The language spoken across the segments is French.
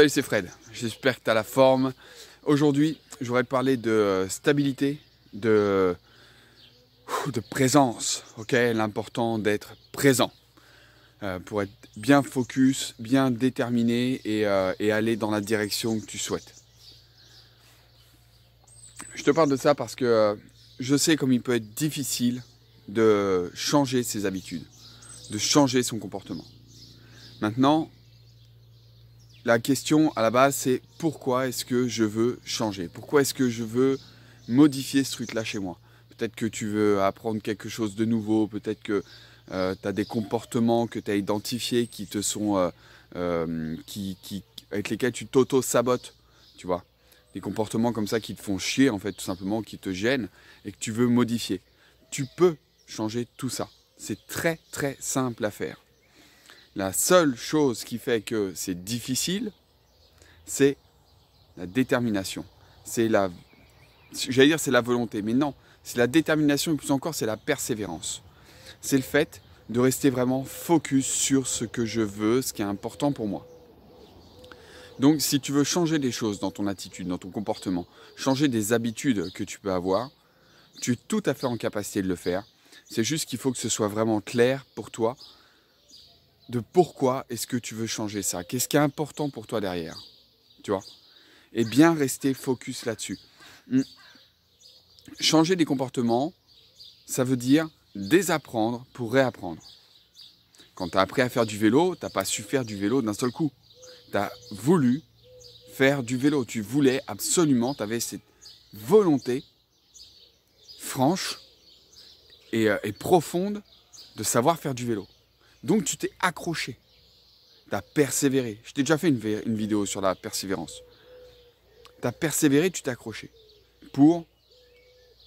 Salut, c'est Fred. J'espère que tu as la forme. Aujourd'hui, je voudrais te parler de euh, stabilité, de, de présence. L'important d'être présent euh, pour être bien focus, bien déterminé et, euh, et, aller dans la direction que tu souhaites. Je te parle de ça parce que je sais comme il peut être difficile de changer ses habitudes, de changer son comportement. Maintenant, la question à la base, c'est pourquoi est-ce que je veux changer Pourquoi est-ce que je veux modifier ce truc-là chez moi Peut-être que tu veux apprendre quelque chose de nouveau, peut-être que euh, tu as des comportements que tu as identifiés qui te sont. Euh, euh, qui, avec lesquels tu t'auto-sabotes, tu vois. Des comportements comme ça qui te font chier, en fait, tout simplement, qui te gênent et que tu veux modifier. Tu peux changer tout ça. C'est très, très simple à faire. La seule chose qui fait que c'est difficile, c'est la détermination. C'est la, j'allais dire c'est la volonté, mais non, c'est la détermination et plus encore c'est la persévérance. C'est le fait de rester vraiment focus sur ce que je veux, ce qui est important pour moi. Donc si tu veux changer des choses dans ton attitude, dans ton comportement, changer des habitudes que tu peux avoir, tu es tout à fait en capacité de le faire. C'est juste qu'il faut que ce soit vraiment clair pour toi de pourquoi est-ce que tu veux changer ça Qu'est-ce qui est important pour toi derrière Tu vois Et bien rester focus là-dessus. Hum. Changer des comportements, ça veut dire désapprendre pour réapprendre. Quand tu as appris à faire du vélo, tu n'as pas su faire du vélo d'un seul coup. Tu as voulu faire du vélo. Tu voulais absolument, tu avais cette volonté franche euh, et profonde de savoir faire du vélo. Donc tu t'es accroché. Tu as persévéré. Je t'ai déjà fait une, vidéo sur la persévérance. Tu as persévéré, tu t'es accroché. Pour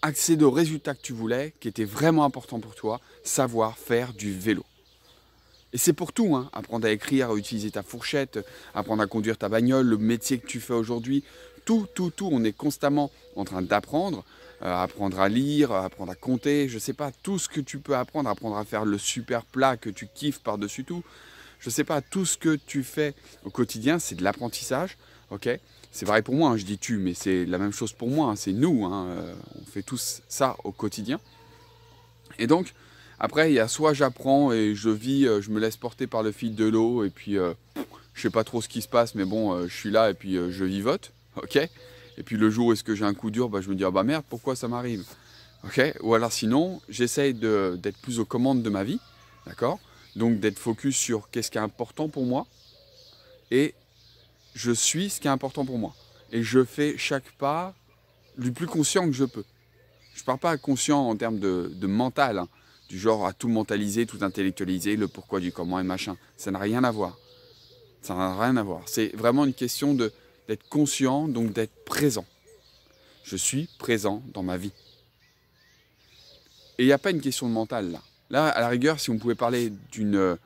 accéder au résultat que tu voulais, qui était vraiment important pour toi, savoir faire du vélo. Et c'est pour tout, hein. apprendre à écrire, à utiliser ta fourchette, apprendre à conduire ta bagnole, le métier que tu fais aujourd'hui, tout, tout, tout, on est constamment en train d'apprendre. Euh, apprendre à lire, apprendre à compter, je ne sais pas, tout ce que tu peux apprendre, apprendre à faire le super plat que tu kiffes par-dessus tout. Je ne sais pas, tout ce que tu fais au quotidien, c'est de l'apprentissage, ok C'est vrai pour moi, hein, je dis tu, mais c'est la même chose pour moi, hein, c'est nous, hein, euh, on fait tous ça au quotidien. Et donc, après, il y a soit j'apprends et je vis, euh, je me laisse porter par le fil de l'eau et puis je je sais pas trop ce qui se passe, mais bon, je suis là et puis je vivote, ok et puis le jour où est-ce que j'ai un coup dur, bah, je me dis ah bah merde, pourquoi ça m'arrive Ok Ou alors sinon, j'essaye d'être plus aux commandes de ma vie, d'accord Donc d'être focus sur qu'est-ce qui est important pour moi et je suis ce qui est important pour moi. Et je fais chaque pas le plus conscient que je peux. Je ne parle pas conscient en termes de, mental, hein, du genre à tout mentaliser, tout intellectualiser, le pourquoi du comment et machin. Ça n'a rien à voir. Ça n'a rien à voir. C'est vraiment une question de d'être conscient, donc d'être présent. Je suis présent dans ma vie. Et il n'y a pas une question de mental là. Là, à la rigueur, si on pouvait parler euh,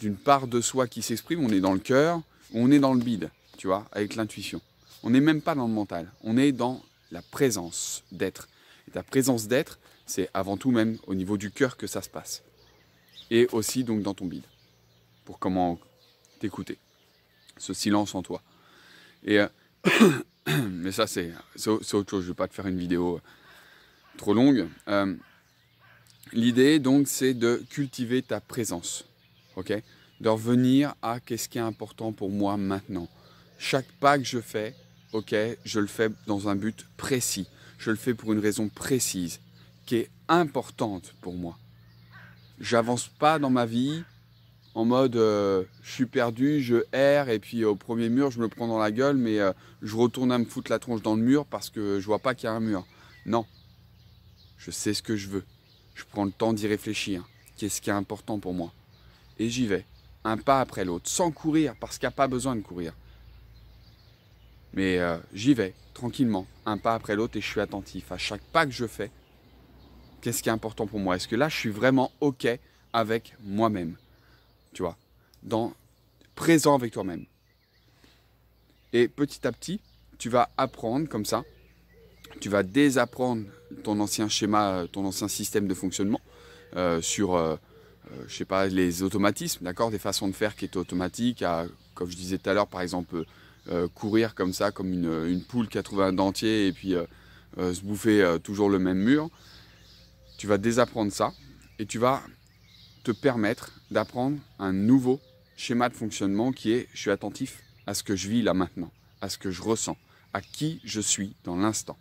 d'une part de soi qui s'exprime, on est dans le cœur, on est dans le bide, tu vois, avec l'intuition. On n'est même pas dans le mental, on est dans la présence d'être. Et ta présence d'être, c'est avant tout même au niveau du cœur que ça se passe. Et aussi donc dans ton bide, pour comment t'écouter. Ce silence en toi. Et, euh, mais ça, c'est autre chose. Je ne vais pas te faire une vidéo euh, trop longue. Euh, l'idée, donc, c'est de cultiver ta présence. OK De revenir à qu'est-ce qui est important pour moi maintenant. Chaque pas que je fais, OK, je le fais dans un but précis. Je le fais pour une raison précise qui est importante pour moi. J'avance pas dans ma vie en mode euh, je suis perdu, je erre, et puis au premier mur, je me prends dans la gueule, mais euh, je retourne à me foutre la tronche dans le mur parce que je vois pas qu'il y a un mur. Non, je sais ce que je veux. Je prends le temps d'y réfléchir. Qu'est-ce qui est important pour moi Et j'y vais, un pas après l'autre, sans courir, parce qu'il n'y a pas besoin de courir. Mais euh, j'y vais, tranquillement, un pas après l'autre, et je suis attentif à chaque pas que je fais. Qu'est-ce qui est important pour moi Est-ce que là, je suis vraiment OK avec moi-même tu vois, dans présent avec toi-même. Et petit à petit, tu vas apprendre comme ça, tu vas désapprendre ton ancien schéma, euh, ton ancien système de fonctionnement euh, sur, euh, euh, je sais pas, les automatismes, d'accord, des façons de faire qui étaient automatiques, à, comme je disais tout à l'heure, par exemple, courir comme ça, comme une, une, poule qui a trouvé un dentier et puis se bouffer toujours le même mur. Tu vas désapprendre ça et tu vas te permettre d'apprendre un nouveau schéma de fonctionnement qui est je suis attentif à ce que je vis là maintenant, à ce que je ressens, à qui je suis dans l'instant.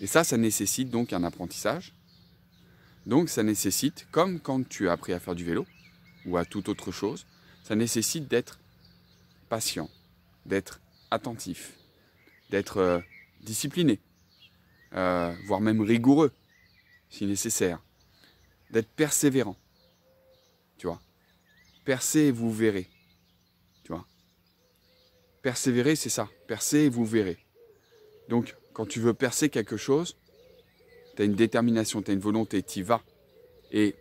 Et ça, ça nécessite donc un apprentissage. Donc ça nécessite, comme quand tu as appris à faire du vélo ou à toute autre chose, ça nécessite d'être patient, d'être attentif, d'être euh, discipliné, euh, voire même rigoureux si nécessaire, d'être persévérant. Tu vois percer et vous verrez. Tu vois Persévérer, c'est ça. percer et vous verrez. Donc, quand tu veux percer quelque chose, tu as une détermination, tu as une volonté, tu y vas. Et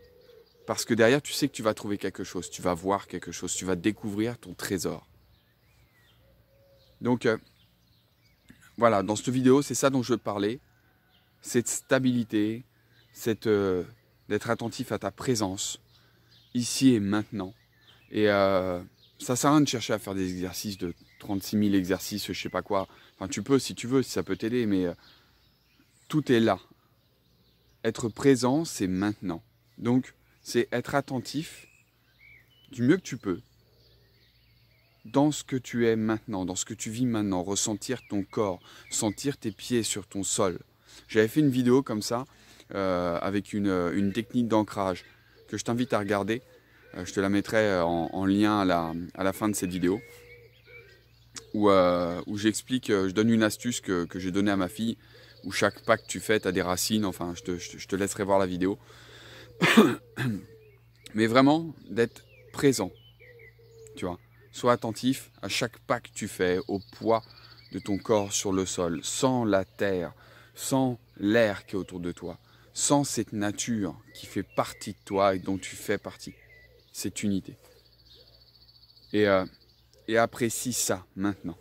parce que derrière, tu sais que tu vas trouver quelque chose, tu vas voir quelque chose, tu vas découvrir ton trésor. Donc, euh, voilà, dans cette vidéo, c'est ça dont je veux parler. Cette stabilité, cette, euh, d'être attentif à ta présence, ici et maintenant. Et euh, ça sert à rien de chercher à faire des exercices de 36 000 exercices, je sais pas quoi. Enfin, tu peux si tu veux, si ça peut t'aider, mais euh, tout est là. Être présent, c'est maintenant. Donc, c'est être attentif du mieux que tu peux dans ce que tu es maintenant, dans ce que tu vis maintenant, ressentir ton corps, sentir tes pieds sur ton sol. J'avais fait une vidéo comme ça euh, avec une technique d'ancrage que je t'invite à regarder. Euh, je te la mettrai euh, en, lien à la, fin de cette vidéo. Où, euh, j'explique, je donne une astuce que, j'ai donnée à ma fille, où chaque pas que tu fais, tu as des racines, enfin je te, je te laisserai voir la vidéo. Mais vraiment, d'être présent, tu vois. Sois attentif à chaque pas que tu fais, au poids de ton corps sur le sol, sans la terre, sans l'air qui est autour de toi, sans cette nature qui fait partie de toi et dont tu fais partie, cette unité. Et, euh, et apprécie ça maintenant.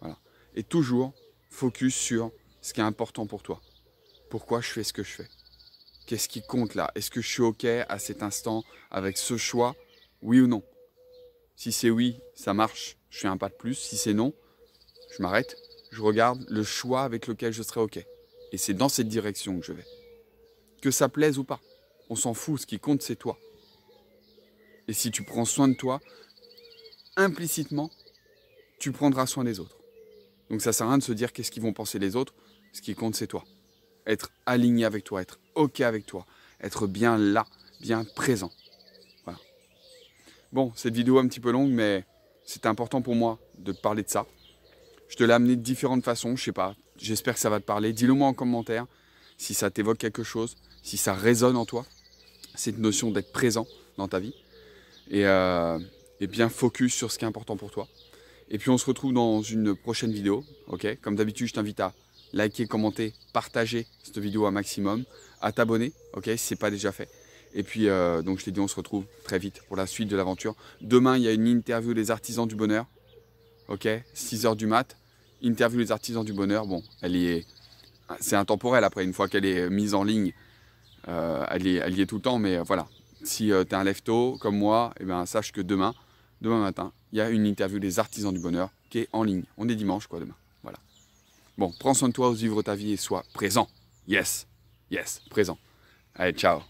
Voilà. Et toujours focus sur ce qui est important pour toi. Pourquoi je fais ce que je fais Qu'est-ce qui compte là Est-ce que je suis OK à cet instant avec ce choix Oui ou non Si c'est oui, ça marche, je fais un pas de plus. Si c'est non, je m'arrête, je regarde le choix avec lequel je serai OK. Et c'est dans cette direction que je vais. Que ça plaise ou pas, on s'en fout, ce qui compte c'est toi. Et si tu prends soin de toi, implicitement, tu prendras soin des autres. Donc ça sert à rien de se dire qu'est-ce qu'ils vont penser les autres, ce qui compte c'est toi. Être aligné avec toi, être OK avec toi, être bien là, bien présent. Voilà. Bon, cette vidéo est un petit peu longue, mais c'est important pour moi de te parler de ça. Je te l'ai amené de différentes façons, je sais pas. J'espère que ça va te parler. Dis-le moi en commentaire si ça t'évoque quelque chose si ça résonne en toi, cette notion d'être présent dans ta vie, euh, et, bien focus sur ce qui est important pour toi. Et puis on se retrouve dans une prochaine vidéo, ok Comme d'habitude, je t'invite à liker, commenter, partager cette vidéo un maximum, à t'abonner, ok Si n'est pas déjà fait. Et puis, euh, donc je t'ai dit, on se retrouve très vite pour la suite de l'aventure. Demain, il y a une interview des artisans du bonheur, ok 6 h du mat, interview des artisans du bonheur. Bon, elle est, c'est intemporel après une fois qu'elle est mise en ligne elle, y est, tout le temps, mais euh, voilà. Si euh, tu es un lefto comme moi, eh ben, sache que demain, demain matin, il y a une interview des artisans du bonheur qui est en ligne. On est dimanche, quoi, demain. Voilà. Bon, prends soin de toi, vivre ta vie et sois présent. Yes, yes, présent. Allez, ciao.